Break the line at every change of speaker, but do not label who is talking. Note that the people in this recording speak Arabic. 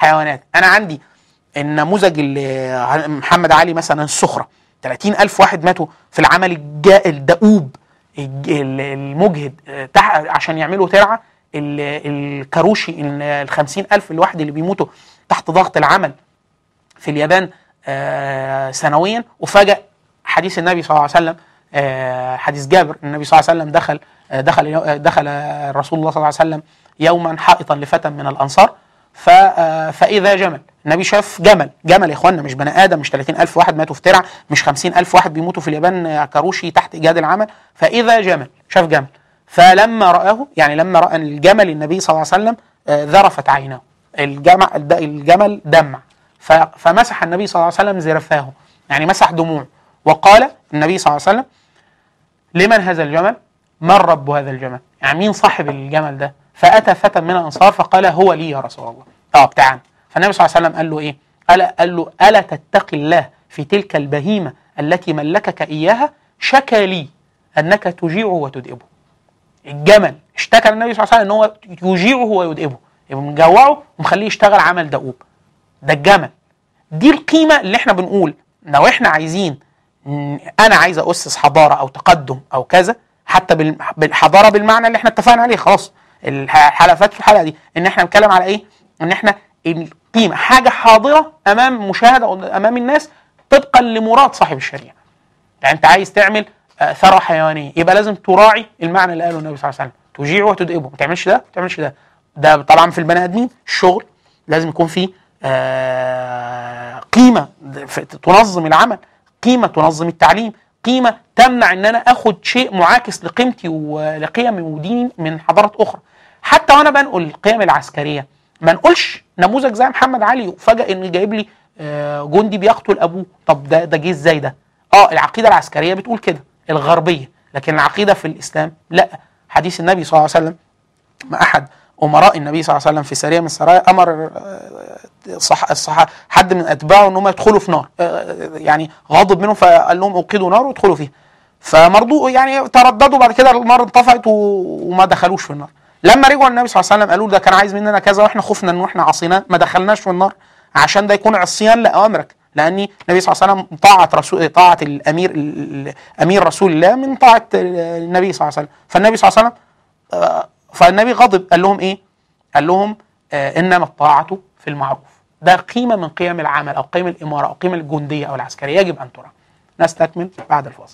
حيوانات انا عندي النموذج اللي محمد علي مثلا الصخره 30 ألف واحد ماتوا في العمل الدؤوب المجهد آه، عشان يعملوا ترعه الكاروشي ال 50 ألف الواحد اللي بيموتوا تحت ضغط العمل في اليابان آه، سنويا وفجأة حديث النبي صلى الله عليه وسلم آه، حديث جابر النبي صلى الله عليه وسلم دخل دخل دخل رسول الله صلى الله عليه وسلم يوما حائطا لفتى من الانصار آه، فإذا جمل النبي شاف جمل جمل يا اخوانا مش بني ادم مش 30000 واحد ماتوا في ترع مش 50000 واحد بيموتوا في اليابان آه، كاروشي تحت ايجاد العمل فاذا جمل شاف جمل فلما راه يعني لما راى الجمل النبي صلى الله عليه وسلم آه، ذرفت عيناه الجمل الجمل دمع فمسح النبي صلى الله عليه وسلم زرفاه يعني مسح دموعه وقال النبي صلى الله عليه وسلم لمن هذا الجمل؟ من رب هذا الجمل؟ يعني مين صاحب الجمل ده؟ فأتى فتى من الأنصار فقال هو لي يا رسول الله اه بتاعنا فالنبي صلى الله عليه وسلم قال له إيه قال, قال له ألا تتقي الله في تلك البهيمة التي ملكك إياها شكى لي أنك تجيعه وتدئبه الجمل اشتكى النبي صلى الله عليه وسلم ان هو يجيعه ويدئبه يبقى مجوعه ومخليه يشتغل عمل دؤوب ده الجمل دي القيمه اللي احنا بنقول لو احنا عايزين انا عايز اسس حضاره او تقدم او كذا حتى بالحضاره بالمعنى اللي احنا اتفقنا عليه خلاص الحلقه فاتت الحلقه دي ان احنا بنتكلم على ايه؟ ان احنا القيمه حاجه حاضره امام مشاهده امام الناس طبقا لمراد صاحب الشريعه. يعني انت عايز تعمل آه، ثروه حيوانيه يبقى لازم تراعي المعنى اللي قاله النبي صلى الله عليه وسلم تجيعه وتدئبه ما تعملش ده ما تعملش ده ده طبعا في البني ادمين الشغل لازم يكون فيه آه، قيمه تنظم العمل قيمه تنظم التعليم قيمه تمنع ان انا اخد شيء معاكس لقيمتي ولقيمي وديني من حضارات اخرى حتى وانا بنقل القيم العسكريه ما نقولش نموذج زي محمد علي وفجاه ان جايب لي آه، جندي بيقتل ابوه طب ده ده جه ازاي ده اه العقيده العسكريه بتقول كده الغربيه لكن العقيده في الاسلام لا حديث النبي صلى الله عليه وسلم ما احد امراء النبي صلى الله عليه وسلم في سريه من السرايا امر آه، صح الصح حد من اتباعه ان هم يدخلوا في نار آه، آه، يعني غاضب منهم فقال لهم اوقدوا نار وادخلوا فيها فمرضوا يعني ترددوا بعد كده النار انطفأت وما دخلوش في النار لما رجعوا النبي صلى الله عليه وسلم قالوا ده كان عايز مننا كذا واحنا خفنا ان احنا عصيناه ما دخلناش في النار عشان ده يكون عصيان لاوامرك لاني النبي صلى الله عليه وسلم طاعه رسول طاعه الامير امير رسول الله من طاعه النبي صلى الله عليه وسلم فالنبي صلى الله عليه وسلم فالنبي غضب قال لهم ايه؟ قال لهم آه انما الطاعه في المعروف ده قيمه من قيم العمل او قيم الاماره او قيم الجنديه او العسكريه يجب ان ترى. نستكمل بعد الفاصل